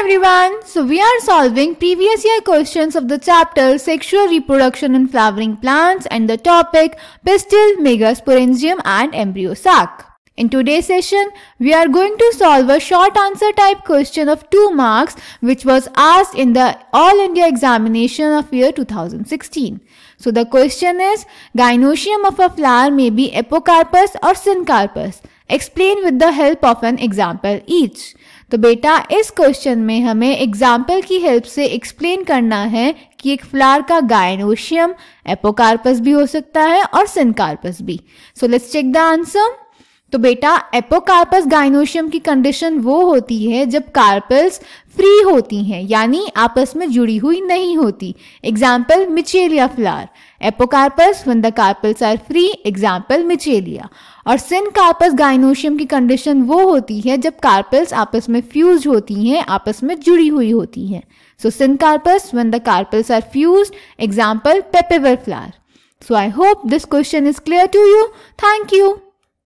everyone! So we are solving previous year questions of the chapter Sexual Reproduction in Flowering Plants and the topic Pistil, Megasporangium and Embryo Sac. In today's session, we are going to solve a short answer type question of 2 marks which was asked in the All India examination of year 2016. So the question is, Gynosium of a flower may be epocarpus or syncarpus explain with the help of an example each तो बेटा इस question में हमें example की help से explain करना है कि एक फ्लावर का गायनोशियम एपोकार्पस भी हो सकता है और सिनकार्पस भी so let's check the answer तो बेटा एपोकार्पस गाइनोशियम की कंडीशन वो होती है जब कार्पल्स फ्री होती हैं यानी आपस में जुड़ी हुई नहीं होती example Michelia flower apocarpous when the carpels are free example Michelia और कार्पस गाइनोशियम की कंडीशन वो होती है जब कार्पल्स आपस में फ्यूज होती हैं आपस में जुड़ी हुई होती हैं so syncarpous when the carpels are fused example Papaver flower so I hope this question is clear to you thank you